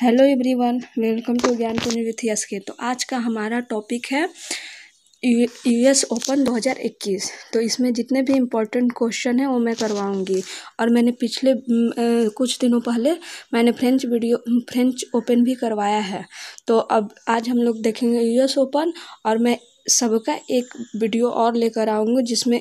hello everyone welcome to ज्ञान पुण्य with yes के तो आज का हमारा टॉपिक है यूएस ओपन 2021 तो इसमें जितने भी इम्पोर्टेंट क्वेश्चन हैं वो मैं करवाऊंगी और मैंने पिछले कुछ दिनों पहले मैंने फ्रेंच वीडियो फ्रेंच ओपन भी करवाया है तो अब आज हम लोग देखेंगे यूएस ओपन और मैं सबका एक वीडियो और लेकर आऊँगी जिसमें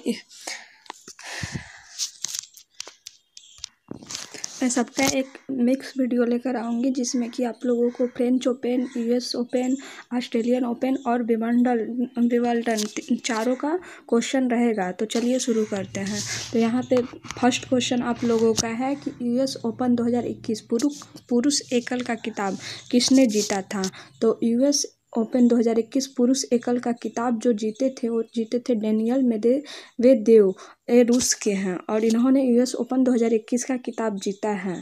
मैं सबका एक मिक्स वीडियो लेकर आऊँगी जिसमें कि आप लोगों को French Open US Open Australian Open और विमंडल विमल्टन चारों का क्वेश्चन रहेगा तो चलिए शुरू करते हैं तो यहाँ पे फर्स्ट क्वेश्चन आप लोगों का है कि यू एस ओपन 2021 पुरुष पुरुष एकल का किताब किसने जीता था तो यू एस ओपन 2021 पुरुष एकल का किताब जो जीते थे वो जीते थे डेनियल देव ए रूस के हैं और इन्होंने यू एस ओपन 2021 का किताब जीता है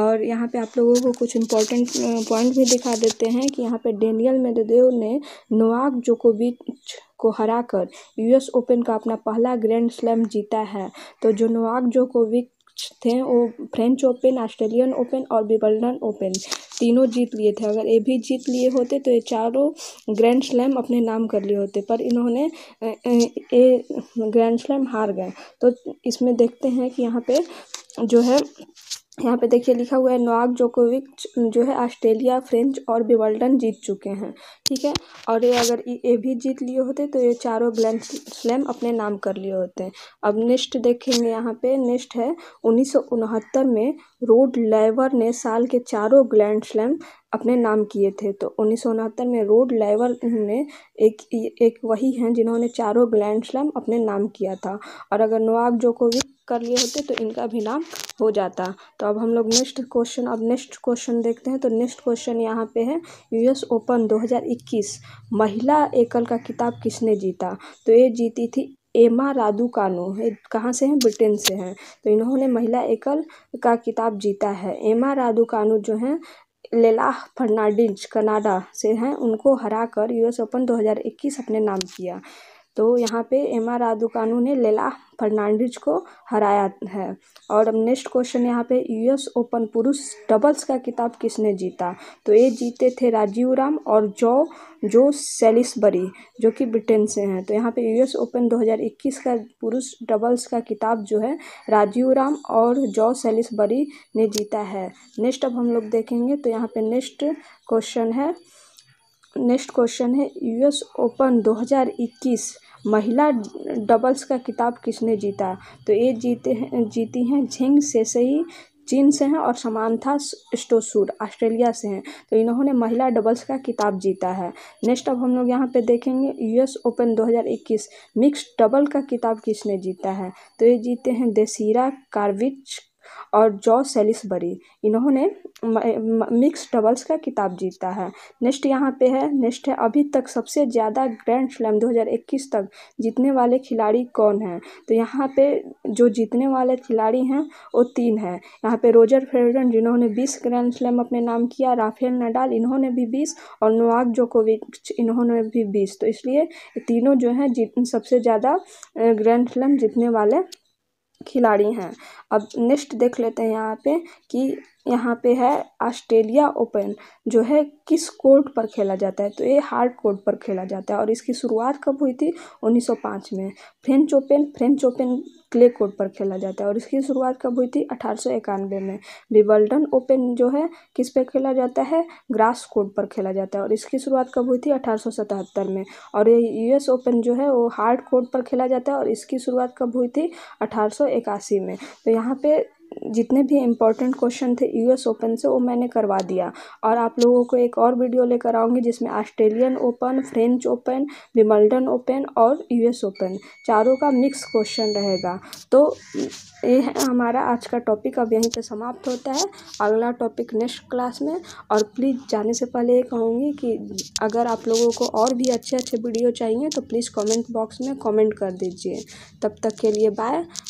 और यहाँ पे आप लोगों को कुछ इम्पोर्टेंट पॉइंट भी दिखा देते हैं कि यहाँ पे डेनियल मेदेदेव ने नोवाक जोकोविच को हराकर यूएस ओपन का अपना पहला ग्रैंड स्लैम जीता है तो जो नोवाक जोकोविच थे वो फ्रेंच ओपन ऑस्ट्रेलियन ओपन और विबल्डन ओपन तीनों जीत लिए थे अगर ये भी जीत लिए होते तो ये चारों ग्रैंड स्लैम अपने नाम कर लिए होते पर इन्होंने ये ग्रैंड स्लैम हार गए तो इसमें देखते हैं कि यहाँ पे जो है यहाँ पे देखिए लिखा हुआ है नोआक जोकोविक जो है ऑस्ट्रेलिया फ्रेंच और विवर्ल्डन जीत चुके हैं ठीक है और ये अगर ये भी जीत लिए होते तो ये चारों ग्रैंड स्लैम अपने नाम कर लिए होते हैं अब नेक्स्ट देखेंगे यहाँ पे नेक्स्ट है उन्नीस में रोड लेवर ने साल के चारों ग्रैंड स्लैम अपने नाम किए थे तो उन्नीस सौ उनहत्तर में रोड लेवर ने एक एक वही हैं जिन्होंने चारों ग्रैंड स्लैम अपने नाम किया था और अगर नोवाक जोकोविक कर लिए होते तो इनका भी नाम हो जाता तो अब हम लोग नेक्स्ट क्वेश्चन अब नेक्स्ट क्वेश्चन देखते हैं तो नेक्स्ट क्वेश्चन यहाँ पे है यूएस ओपन 2021 महिला एकल का किताब किसने जीता तो ये जीती थी एमा रादुकानु है कहाँ से हैं ब्रिटेन से हैं तो इन्होंने महिला एकल का किताब जीता है एमा कानू जो हैं लेला फर्नांडीज कनाडा से हैं उनको हराकर यूएस ओपन दो हज़ार इक्कीस अपने नाम किया तो यहाँ पे एम आर ने लेला फर्नांडिज को हराया है और अब नेक्स्ट क्वेश्चन यहाँ पे यूएस ओपन पुरुष डबल्स का किताब किसने जीता तो ये जीते थे राजीव राम और जो जो सेलिसबरी जो कि ब्रिटेन से हैं तो यहाँ पे यूएस ओपन 2021 का पुरुष डबल्स का किताब जो है राजीव राम और जो सेलिसबरी ने जीता है नेक्स्ट अब हम लोग देखेंगे तो यहाँ पर नेक्स्ट क्वेश्चन है नेक्स्ट क्वेश्चन है यूएस ओपन 2021 महिला डबल्स का किताब किसने जीता तो ये जीते हैं जीती हैं झिंग सेसई चीन से हैं और था स्टोसूर ऑस्ट्रेलिया से हैं तो इन्होंने महिला डबल्स का किताब जीता है नेक्स्ट अब हम लोग यहाँ पे देखेंगे यूएस ओपन 2021 मिक्स डबल का किताब किसने जीता है तो ये जीते हैं देसीरा कार्विच और जॉ सेलिसबरी इन्होंने मिक्स डबल्स का किताब जीता है नेक्स्ट यहाँ पे है नेक्स्ट है अभी तक सबसे ज़्यादा ग्रैंड स्लैम 2021 तक जीतने वाले खिलाड़ी कौन हैं तो यहाँ पे जो जीतने वाले खिलाड़ी हैं वो तीन हैं यहाँ पे रोजर फेडरन जिन्होंने 20 ग्रैंड स्लैम अपने नाम किया राफेल नडाल इन्होंने भी बीस और नोआक जोकोविच इन्होंने भी बीस तो इसलिए तीनों जो हैं सबसे ज़्यादा ग्रैंड स्लैम जीतने वाले खिलाड़ी हैं अब नेक्स्ट देख लेते हैं यहाँ पे कि यहाँ पे है ऑस्ट्रेलिया ओपन जो है किस कोर्ट पर खेला जाता है तो ये हार्ड कोर्ट पर खेला जाता है और इसकी शुरुआत कब हुई थी 1905 में French Open French Open clay court पर खेला जाता है और इसकी शुरुआत कब हुई थी अठारह में विबल्डन ओपन जो है किस पे खेला जाता है ग्रास कोर्ट पर खेला जाता है और इसकी शुरुआत कब हुई थी अठारह में और ये यूएस ओपन जो है वो हार्ड कोर्ट पर खेला जाता है और इसकी शुरुआत कब हुई थी अठारह में तो यहाँ पे जितने भी इम्पोर्टेंट क्वेश्चन थे यू एस ओपन से वो मैंने करवा दिया और आप लोगों को एक और वीडियो लेकर आऊँगी जिसमें Australian Open French Open Wimbledon Open और यू एस ओपन चारों का मिक्स क्वेश्चन रहेगा तो ये है हमारा आज का टॉपिक अब यहीं पे समाप्त होता है अगला टॉपिक नेक्स्ट क्लास में और प्लीज़ जाने से पहले ये कहूँगी कि अगर आप लोगों को और भी अच्छे अच्छे वीडियो चाहिए तो प्लीज़ कॉमेंट बॉक्स में कॉमेंट कर दीजिए तब तक के लिए बाय